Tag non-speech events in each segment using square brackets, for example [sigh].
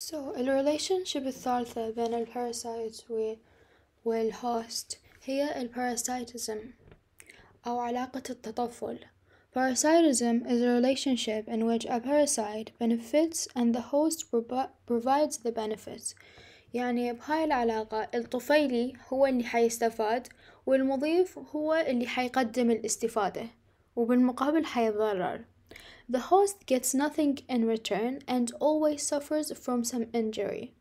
so الريليشنشيب الثالثة بين الباراسايت والهوست هي الباراسايتزم أو علاقة التطفل Parasitism is a relationship in which a parasite benefits and the host provides the benefits يعني بهاي العلاقة الطفيلي هو اللي حيستفاد والمضيف هو اللي حيقدم الاستفادة وبالمقابل حيتضرر The host gets nothing in return and always suffers from some injury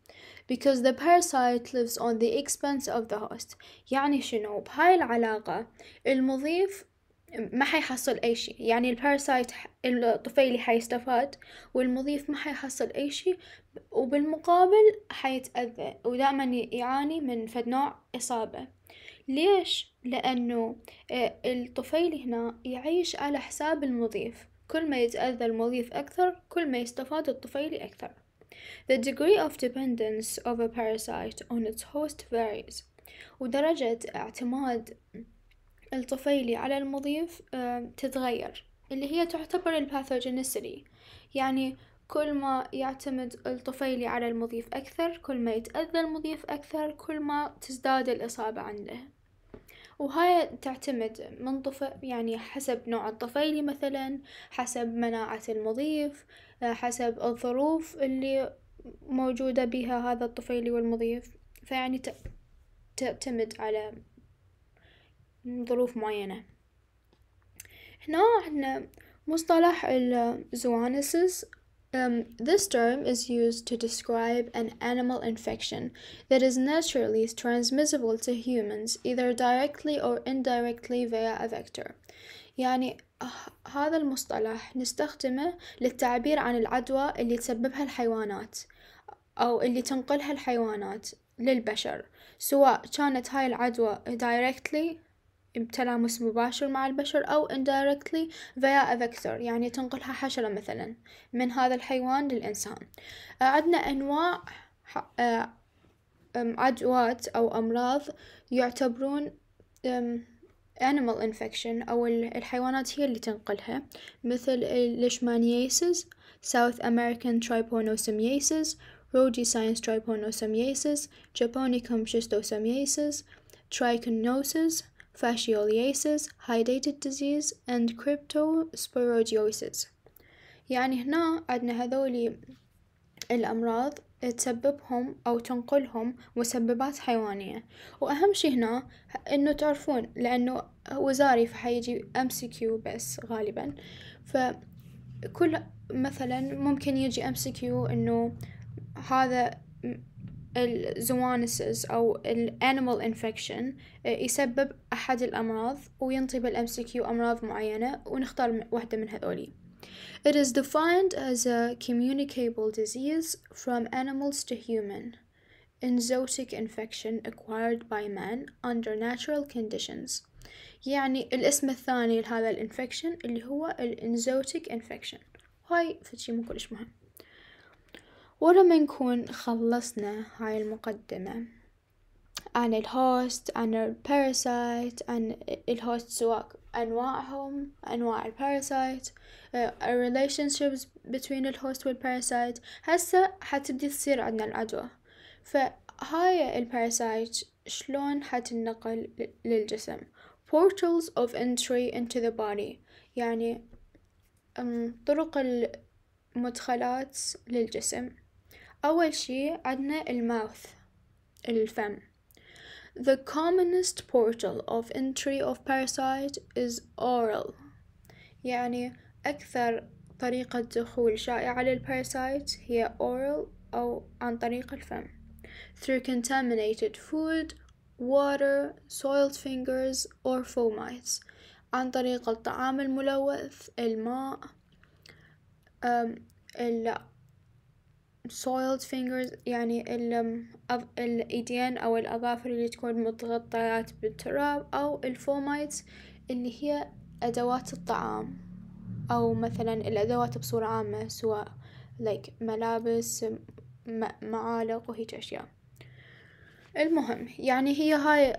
because the parasite lives on the expense of the host يعني شنو بهاي العلاقة المضيف ما حيحصل أي شيء يعني الباراسايت الطفيلي حيستفاد والمضيف ما حيحصل أي شيء وبالمقابل حيتأذى ودائما يعاني من فد نوع إصابة ليش؟ لأنه آه، الطفيل هنا يعيش على حساب المضيف كل ما يتأذى المضيف أكثر كل ما يستفاد الطفيل أكثر The degree of dependence of a parasite on its host varies ودرجة اعتماد الطفيلي على المضيف تتغير اللي هي تعتبر الباثوجينيسيتي يعني كل ما يعتمد الطفيلي على المضيف أكثر كل ما يتأذى المضيف أكثر كل ما تزداد الإصابة عنده وهاي تعتمد من طفل يعني حسب نوع الطفيلي مثلا حسب مناعة المضيف آه، حسب الظروف اللي موجودة بها هذا الطفيلي والمضيف فيعني تعتمد على ظروف معينة هنا عندنا مصطلح الزوانسس Um, this term is used to describe an animal infection that is naturally transmissible to humans either directly or indirectly via a vector. يعني هذا المصطلح نستخدمه للتعبير عن العدوى اللي تسببها الحيوانات أو اللي تنقلها الحيوانات للبشر سواء كانت هاي العدوى directly بتلامس مباشر مع البشر أو indirectly via a vector يعني تنقلها حشرة مثلا من هذا الحيوان للإنسان آه، عندنا أنواع آه، عدوات أو أمراض يعتبرون animal infection أو الحيوانات هي اللي تنقلها مثل الليشمانياسيس South American trypanosomiasis science trypanosomiasis Japonicum schistosomiasis trichinosis fascioliasis, hydatid disease and cryptosporidiosis يعني هنا عندنا هذولي الأمراض تسببهم أو تنقلهم مسببات حيوانية وأهم شي هنا إنه تعرفون لأنه وزاري فحيجي أم سي كيو بس غالبا فكل مثلا ممكن يجي أم سي كيو إنه هذا الزوانسز أو الانيمال انفكشن آه، يسبب أحد الأمراض وينطي MCQ أمراض معينة ونختار واحدة من هذولي It is defined as a communicable disease from animals to human Enzotic infection acquired by man under natural conditions يعني الاسم الثاني لهذا الانفكشن اللي هو الانزوتيك انفكشن هاي فشي مو كلش مهم ولما نكون خلصنا هاي المقدمة عن الهوست عن الباراسايت عن الهوست سواء أنواعهم أنواع الباراسايت آه، relationships between الهوست والباراسايت هسه حتبدي تصير عندنا العدوى فهاي الباراسايت شلون حتنقل للجسم portals of entry into the body يعني طرق المدخلات للجسم أول el عندنا الماوث الفم The commonest portal of entry of parasite is oral يعني أكثر طريقة دخول شائعة للباراسايت هي oral أو عن طريق الفم through contaminated food, water, soiled fingers or fomites عن طريق الطعام الملوث الماء soiled fingers يعني الإيدين أو الأظافر اللي تكون متغطيات بالتراب أو الفومايتس اللي هي أدوات الطعام أو مثلا الأدوات بصورة عامة سواء like ملابس معالق وهيج أشياء المهم يعني هي هاي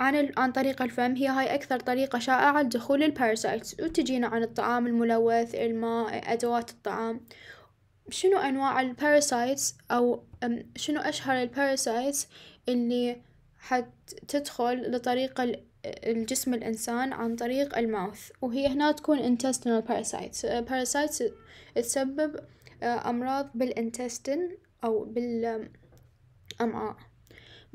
عن عن طريق الفم هي هاي أكثر طريقة شائعة لدخول الباراسايتس وتجينا عن الطعام الملوث الماء أدوات الطعام شنو أنواع الباراسايتس أو شنو أشهر الباراسايتس اللي حتدخل لطريق الجسم الإنسان عن طريق الماوث وهي هنا تكون intestinal parasites parasites تسبب آه، أمراض بالإنتستين أو بالأمعاء آه،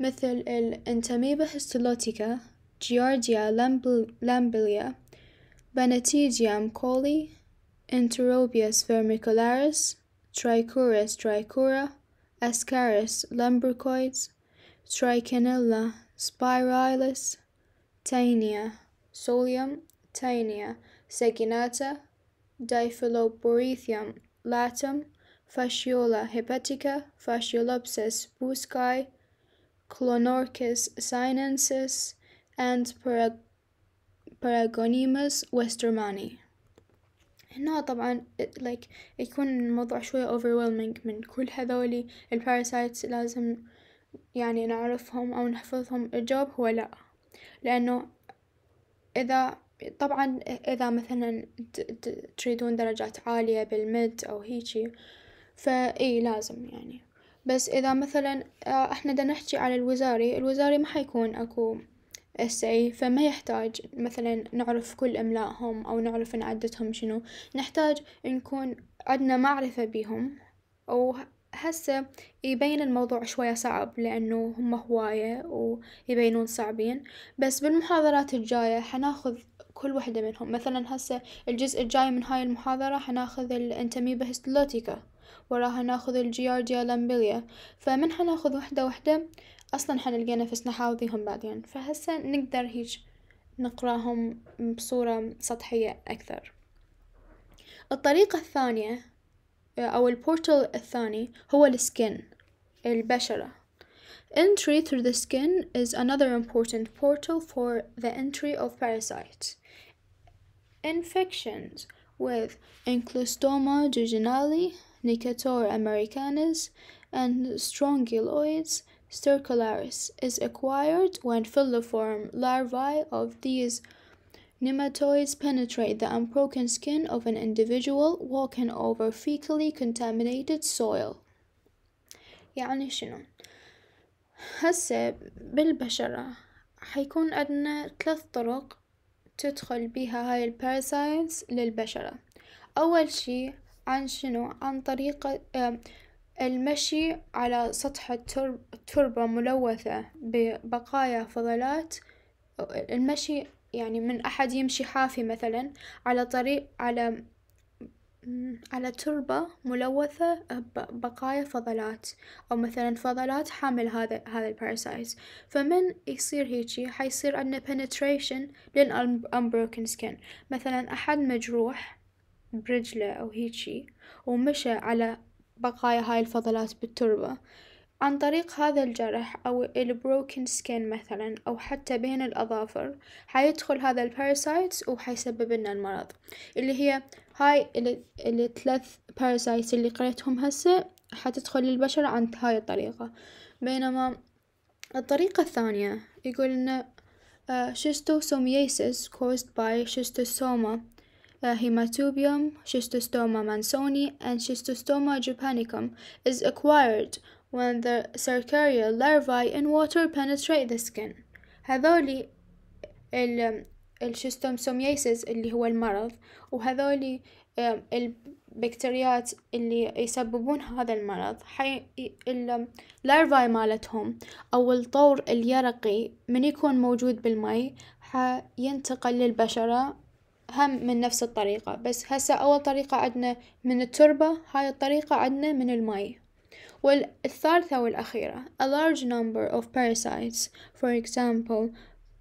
مثل الانتاميبا هيستولوتيكا جيارديا لامبليا باناتيجيا مكولي انتروبيا سفيرميكولاريس Trichurus trichura, Ascaris lumbricoides, Trichinella spiralis, Tania, Solium, Tania, Saginata, Diphylloporethium latum, Fasciola hepatica, Fasciolopsis buscae, Clonorchis sinensis, and Paragonimus westermanni. هنا طبعا like يكون الموضوع شوية overwhelming من كل هذولي الباراسايتس لازم يعني نعرفهم أو نحفظهم الجواب هو لأ لأنه إذا طبعا إذا مثلا تريدون درجات عالية بالمد أو هيجي فإي لازم يعني بس إذا مثلا آه، إحنا دا نحكي على الوزاري الوزاري ما حيكون أكو essay فما يحتاج مثلا نعرف كل إملائهم أو نعرف إن عدتهم شنو نحتاج نكون عندنا معرفة بيهم أو هسه يبين الموضوع شوية صعب لأنه هم هواية ويبينون صعبين بس بالمحاضرات الجاية حناخذ كل وحدة منهم مثلا هسه الجزء الجاي من هاي المحاضرة حناخذ الانتميبا هستولوتيكا وراها ناخذ الجيارديا لامبيليا فمن حناخذ وحدة وحدة أصلا حنلقى نفسنا حاوضيهم بعدين فهسا نقدر هيج نقراهم بصورة سطحية أكثر الطريقة الثانية أو البورتال الثاني هو السكن البشرة Entry through the skin is another important portal for the entry of parasites. Infections with Enclostoma jejunali, Nicator americanus, and Strongyloids circularis is acquired when filiform larvae of these nematodes penetrate the unbroken skin of an individual walking over fecally contaminated soil يعني شنو هسه بالبشرة حيكون عندنا ثلاث طرق تدخل بها هاي الباراسايتس للبشرة أول شيء عن شنو عن طريقة المشي على سطح التربة ملوثة ببقايا فضلات المشي يعني من أحد يمشي حافي مثلا على طريق على على تربة ملوثة بقايا فضلات أو مثلا فضلات حامل هذا هذا الباراسايت فمن يصير هيجي حيصير عندنا penetration لل unbroken skin مثلا أحد مجروح برجله أو هيجي ومشى على بقايا هاي الفضلات بالتربة عن طريق هذا الجرح أو البروكن سكين مثلا أو حتى بين الأظافر حيدخل هذا الباراسايتس وحيسبب لنا المرض اللي هي هاي الثلاث باراسايتس اللي قريتهم هسه حتدخل للبشرة عن هاي الطريقة بينما الطريقة الثانية يقول إنه آه، schistosomiasis caused by schistosoma hematobium, schistostoma mansoni and schistostoma japonicum is acquired when the sarcarial larvae in water penetrate the skin هذولي ال الشستومسوميسيس اللي هو المرض وهذولي البكتيريات اللي يسببون هذا المرض حي... اللارفاي مالتهم أو الطور اليرقي من يكون موجود بالماء حينتقل للبشرة هم من نفس الطريقة بس هسه أول طريقة عندنا من التربة هاي الطريقة عندنا من الماء والثالثة والأخيرة a large number of parasites for example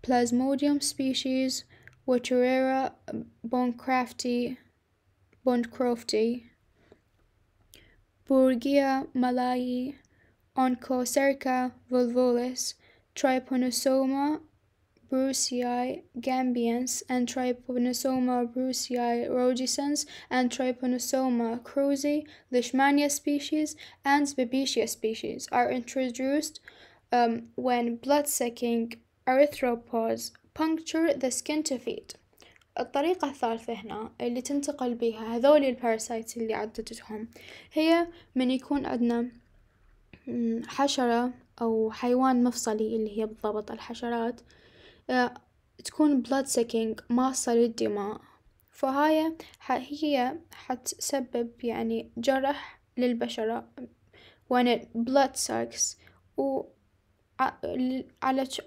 plasmodium species Waterera boncrafti boncrofti Burgia malayi Onchocerca vulvulus Trypanosoma brucei gambiens and Trypanosoma brucei rhodesiens and Trypanosoma cruzi, Leishmania species, and Babesia species are introduced um, when blood-sucking arthropods puncture the skin to feed. الطريقة الثالثة هنا اللي تنتقل بيها هذول الباراسايتس اللي عدتهم هي من يكون عندنا حشرة أو حيوان مفصلي اللي هي بالضبط الحشرات أه، تكون blood sucking ماصة للدماء فهاي هي حتسبب يعني جرح للبشرة وأنا blood sucks و على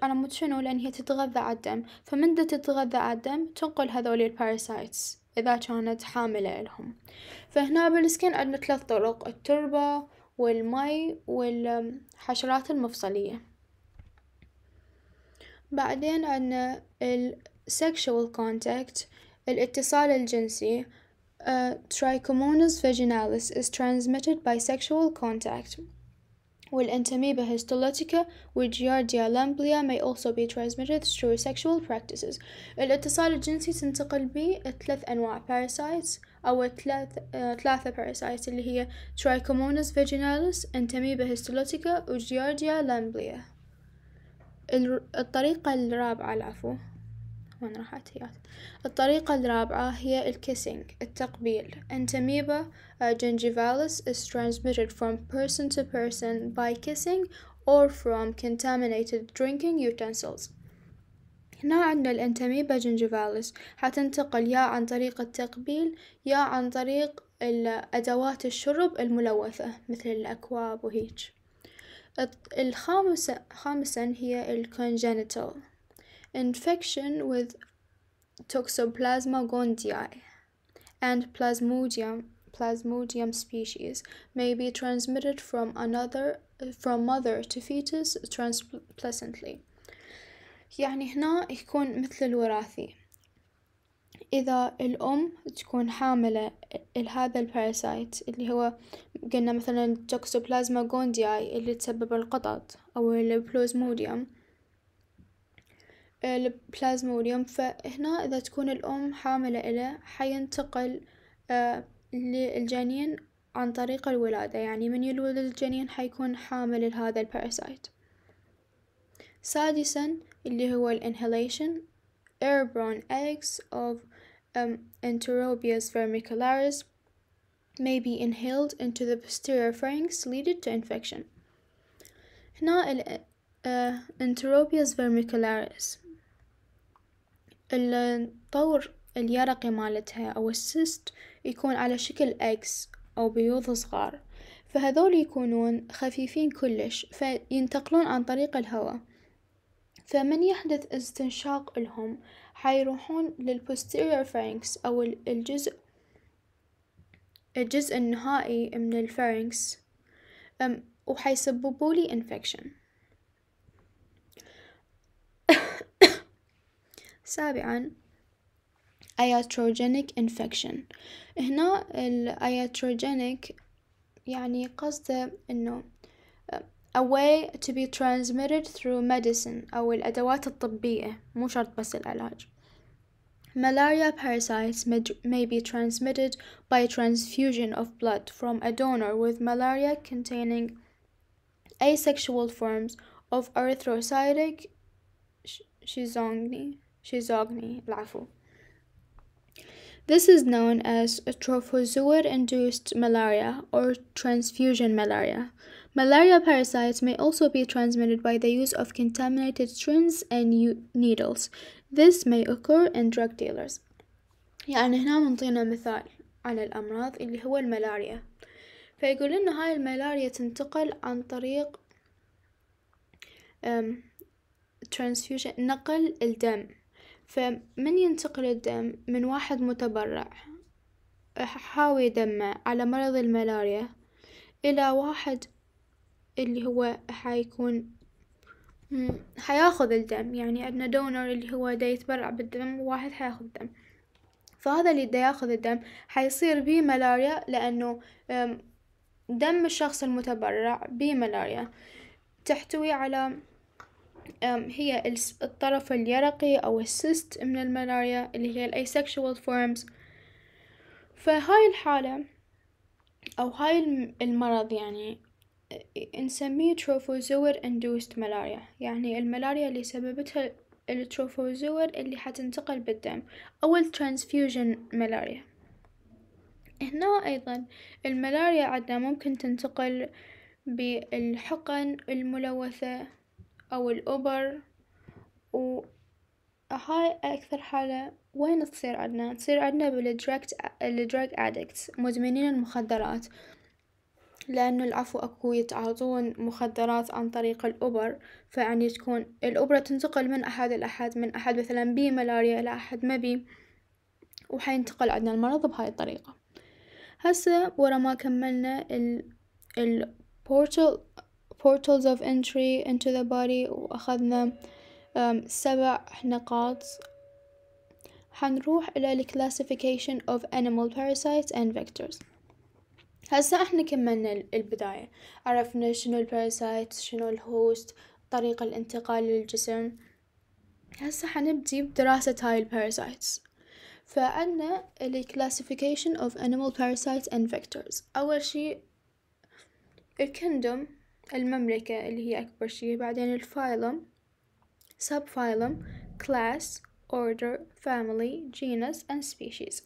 على مود شنو لأن هي تتغذى على الدم فمن تتغذى على الدم تنقل هذول الباراسايتس إذا كانت حاملة لهم فهنا بالسكن عندنا ثلاث طرق التربة والمي والحشرات المفصلية بعدين عنا ال sexual contact الاتصال الجنسي uh, trichomonas vaginalis is transmitted by sexual contact والانتميبا histolytica والجيارديا لامبليا may also be transmitted through sexual practices الاتصال الجنسي تنتقل به ثلاث أنواع parasites أو ثلاث آه, ثلاثة parasites اللي هي trichomonas vaginalis انتميبا histolytica وجيارديا لامبليا الطريقة الرابعة العفو وين راحت هي الطريقة الرابعة هي الكيسينج التقبيل انتميبا آه، جنجيفالس is transmitted from person to person by kissing or from contaminated drinking utensils هنا عندنا الانتميبا جنجيفالس حتنتقل يا عن طريق التقبيل يا عن طريق أدوات الشرب الملوثة مثل الأكواب وهيج الخامسة خامسا هي ال congenital infection with Toxoplasma gondii and Plasmodium Plasmodium species may be transmitted from another from mother to fetus transplacently يعني هنا يكون مثل الوراثي إذا الأم تكون حاملة لهذا الباراسايت اللي هو قلنا مثلا توكسوبلازما جوندياي اللي تسبب القطط أو البلوزموديوم البلازموديوم فهنا إذا تكون الأم حاملة إله حينتقل آه، للجنين عن طريق الولادة يعني من يولد الجنين حيكون حامل لهذا الباراسايت سادسا اللي هو الانهيليشن airborne eggs of um, Enterobius vermicularis may be inhaled into the posterior pharynx leading to infection هنا ال uh, Enterobius vermicularis الطور اليرقي مالتها أو السيست يكون على شكل اكس أو بيوض صغار فهذول يكونون خفيفين كلش فينتقلون عن طريق الهواء فمن يحدث استنشاق إلهم حيروحون للبوستيرير فارنكس أو الجزء الجزء النهائي من الفارنكس وحيسببوا لي infection [coughs] سابعا iatrogenic infection هنا ال iatrogenic يعني قصده انه a way to be transmitted through medicine أو الأدوات الطبية مو شرط بس العلاج Malaria parasites may be transmitted by transfusion of blood from a donor with malaria containing asexual forms of erythrocytic schizogny, This is known as trophozoid induced malaria or transfusion malaria. Malaria parasites may also be transmitted by the use of contaminated strings and needles. This may occur in drug dealers. يعني هنا منطينا مثال على الأمراض اللي هو الملاريا فيقول إنه هاي الملاريا تنتقل عن طريق transfusion نقل الدم فمن ينتقل الدم من واحد متبرع حاوي دمه على مرض الملاريا إلى واحد اللي هو حيكون حياخذ الدم يعني عندنا دونر اللي هو دا يتبرع بالدم واحد حياخذ دم فهذا اللي دا ياخذ الدم حيصير بيه ملاريا لأنه دم الشخص المتبرع بملاريا تحتوي على هي الطرف اليرقي أو السيست من الملاريا اللي هي الأيسكشوال فورمز فهاي الحالة أو هاي المرض يعني نسميه تروفوزور اندوست ملاريا يعني الملاريا اللي سببتها التروفوزور اللي حتنتقل بالدم أو الترانسفيوجن ملاريا هنا أيضا الملاريا عندنا ممكن تنتقل بالحقن الملوثة أو الأبر وهاي أكثر حالة وين تصير عندنا؟ تصير عندنا بالدراج الدراج أدكتس مدمنين المخدرات لأنه العفو أكو يتعاطون مخدرات عن طريق الأبر فيعني تكون الأبرة تنتقل من أحد لأحد من أحد مثلا بي ملاريا إلى أحد ما بي وحينتقل عندنا المرض بهاي الطريقة هسه ورا ما كملنا ال ال portal portals of entry into the body وأخذنا سبع نقاط حنروح إلى ال classification of animal parasites and vectors هسا احنا كملنا البداية عرفنا شنو الباراسايت شنو الهوست طريقة الانتقال للجسم هسا حنبدي بدراسة هاي الباراسايتس فعندنا ال classification of animal parasites and vectors أول شي الكندوم المملكة اللي هي أكبر شي بعدين الفايلم سب فايلم class order family genus and species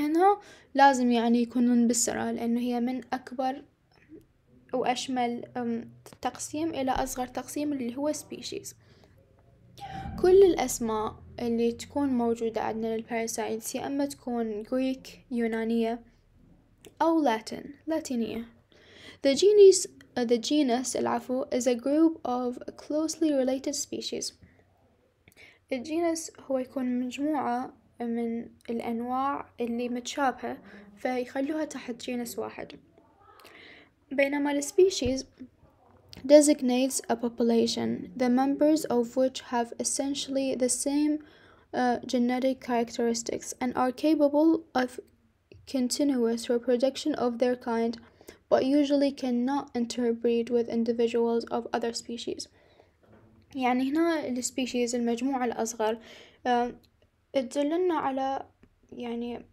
إنه لازم يعني يكونون بالسرعة لأنه هي من أكبر وأشمل تقسيم إلى أصغر تقسيم اللي هو species كل الأسماء اللي تكون موجودة عندنا للباراسايتس يا أما تكون جريك يونانية أو لاتن لاتينية The genus, uh, the genus العفو is a group of closely related species الجينس هو يكون مجموعة من الأنواع اللي متشابهة فيخلوها تحت جينس واحد بينما ال species designates a population the members of which have essentially the same uh, genetic characteristics and are capable of continuous reproduction of their kind but usually cannot interbreed with individuals of other species يعني هنا السبيشيز المجموعة الأصغر uh, تدلنا على يعني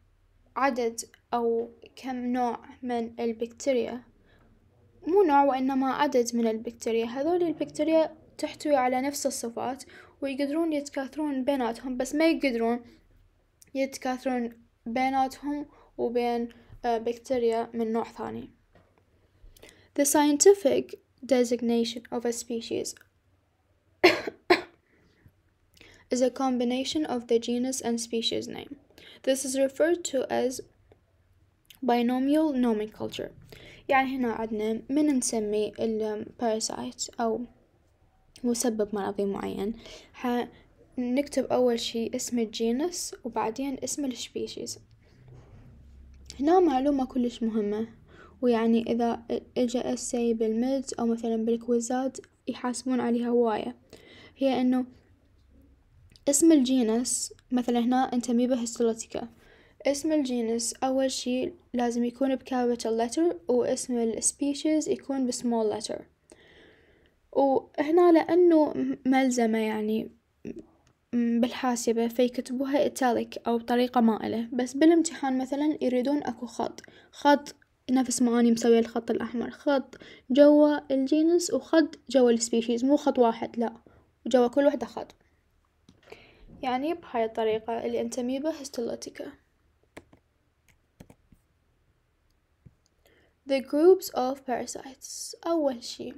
عدد أو كم نوع من البكتيريا مو نوع وإنما عدد من البكتيريا هذول البكتيريا تحتوي على نفس الصفات ويقدرون يتكاثرون بيناتهم بس ما يقدرون يتكاثرون بيناتهم وبين آه، بكتيريا من نوع ثاني The scientific designation of a species is a combination of the genus and species name. This is referred to as binomial nomenclature. يعني هنا عندنا من نسمي الباراسايت أو مسبب مرضي معين نكتب أول شيء اسم الجينس وبعدين اسم السبيشيز هنا معلومة كلش مهمة ويعني إذا إجا أسي بالميد أو مثلا بالكويزات يحاسبون عليها هواية هي إنه اسم الجينس مثلا هنا ميبا هيستولوتيكا اسم الجينس أول شي لازم يكون بكابيتال لتر واسم السبيشيز يكون بسمول لتر وهنا لأنه ملزمة يعني بالحاسبة فيكتبوها ايتاليك أو بطريقة مائلة بس بالامتحان مثلا يريدون أكو خط خط نفس ما أني مسوية الخط الأحمر خط جوا الجينس وخط جوا السبيشيز مو خط واحد لا جوا كل وحدة خط يعني بهاي الطريقة اللي أنتمي به هيستولوتيكا The groups of parasites أول شي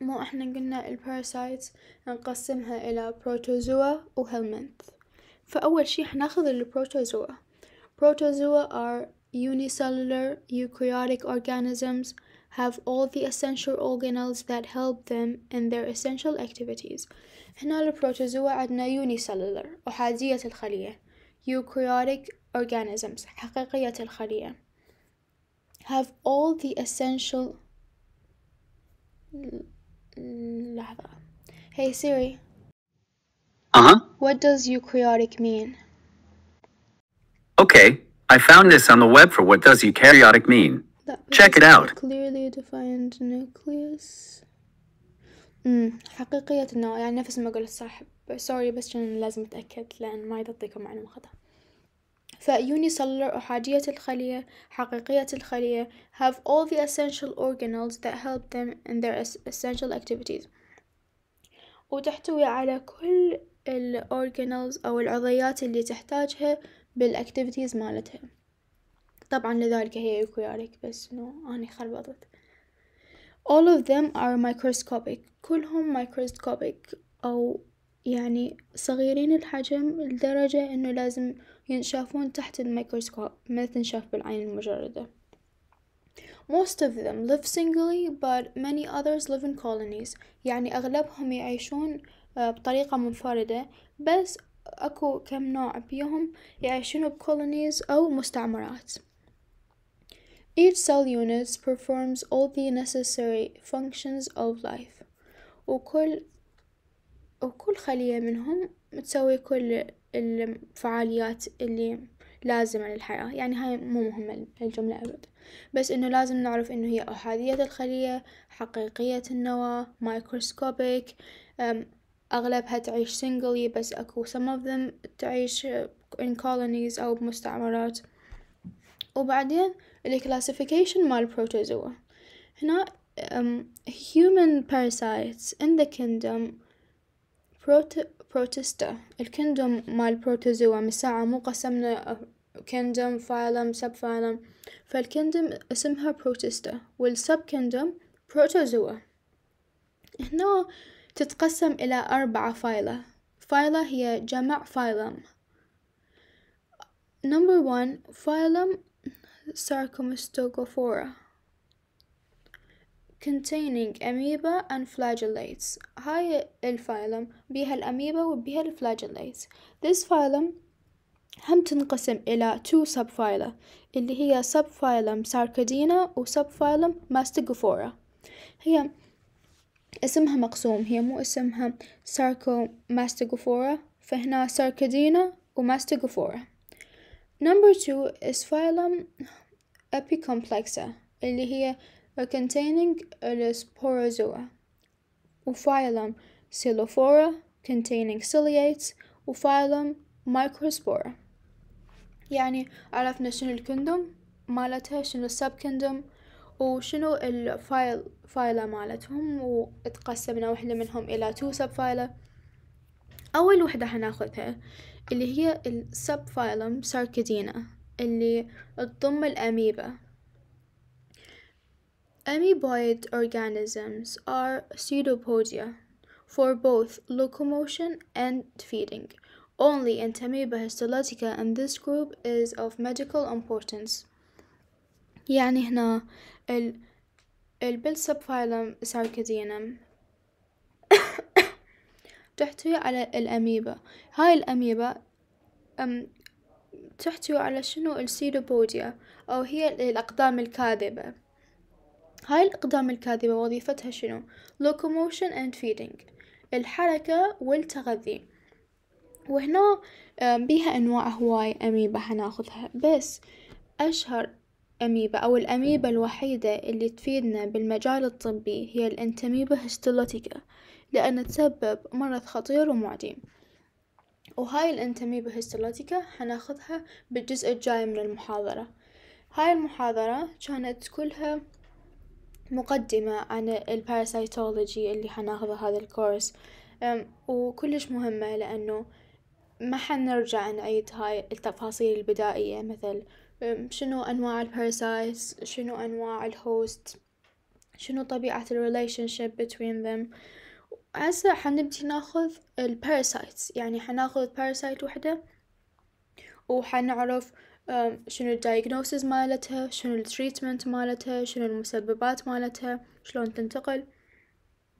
مو احنا قلنا الباراسايتس نقسمها إلى بروتوزوا helminth فأول شي حناخذ البروتوزوا Protozoa are unicellular eukaryotic organisms have all the essential organelles that help them in their essential activities. هنا البروتوزوا عندنا unicellular أحادية الخلية eukaryotic organisms حقيقية الخلية have all the essential لحظة Hey Siri Uh-huh What does eukaryotic mean? Okay, I found this on the web for what does eukaryotic mean Check it out. Clearly defined nucleus. امم حقيقية انه يعني نفس ما قلت الصاحب سوري بس كان لازم أتأكد لأن ما يعطيكم معلومة خطأ. فيوني cellular أحادية الخلية حقيقية الخلية have all the essential organelles that help them in their essential activities وتحتوي على كل الأورجانلز أو العضيات اللي تحتاجها بالأكتيفيتيز مالتها طبعا لذلك هي يوكياريك بس انه اني خربطت all of them are microscopic كلهم microscopic او يعني صغيرين الحجم لدرجة انه لازم ينشافون تحت الميكروسكوب ما تنشاف بالعين المجردة Most of them live singly but many others live in colonies يعني أغلبهم يعيشون آه، بطريقة منفردة بس أكو كم نوع بيهم يعيشون بكولونيز أو مستعمرات Each cell unit performs all the necessary functions of life وكل وكل خلية منهم تسوي كل الفعاليات اللي لازمة للحياة يعني هاي مو مهمة الجملة أبد بس إنه لازم نعرف إنه هي أحادية الخلية حقيقية النواة مايكروسكوبيك أغلبها تعيش سنجلي بس أكو some of them تعيش in colonies أو بمستعمرات وبعدين الكلاسيفيكيشن مال البروتوزوا هنا um, human parasites in the kingdom proto protista الكندوم مال بروتوزوا من ساعة مو قسمنا uh, kingdom phylum sub phylum فالكندوم اسمها بروتستا والسب kingdom بروتوزوا هنا تتقسم إلى أربعة فايلة فايلة هي جمع فايلم number one phylum sarcomastogophora containing amoeba and flagellates هاي الفايلم بيها الأميبا وبيها الفلاجيلات this phylum هم تنقسم إلى two subphyla اللي هي subphylum sarcodina و subphylum mastigophora هي اسمها مقسوم هي مو اسمها sarcomastigophora فهنا sarcodina وماستيغوفورا Number two is phylum Epicomplexa اللي هي containing و وphylum Coelophora containing ciliates وphylum Microspora يعني عرفنا شنو الكندوم مالتها شنو السب كندوم وشنو الفايل فايلة مالتهم واتقسمنا وحدة منهم إلى تو سب فايلة أول وحدة حناخدها اللي هي السب فايلم ساركدينا اللي تضم الأميبا Amoeboid organisms are pseudopodia for both locomotion and feeding. Only in Amoeba histolytica and this group is of medical importance. يعني هنا ال ال- subphylum ساركيدينم تحتوي على الأميبا هاي الأميبا أم تحتوي على شنو السيلوبوديا أو هي الأقدام الكاذبة هاي الأقدام الكاذبة وظيفتها شنو locomotion and feeding الحركة والتغذي وهنا بيها أنواع هواي أميبا حناخذها بس أشهر أميبا أو الأميبا الوحيدة اللي تفيدنا بالمجال الطبي هي الأنتميبا هيستولوتيكا لأن تسبب مرض خطير ومعدي وهاي الأنتميبا هيستولوتيكا حناخدها بالجزء الجاي من المحاضرة هاي المحاضرة كانت كلها مقدمة عن الباراسيتولوجي اللي حناخذه هذا الكورس وكلش مهمة لأنه ما حنرجع نعيد هاي التفاصيل البدائية مثل شنو أنواع الباراسايتس شنو أنواع الهوست شنو طبيعة الريليشنشيب بين between them هسه حنبدي ناخذ الباراسايتس يعني حناخذ باراسايت وحدة وحنعرف شنو الدايجنوسيس مالتها شنو التريتمنت مالتها شنو المسببات مالتها شلون تنتقل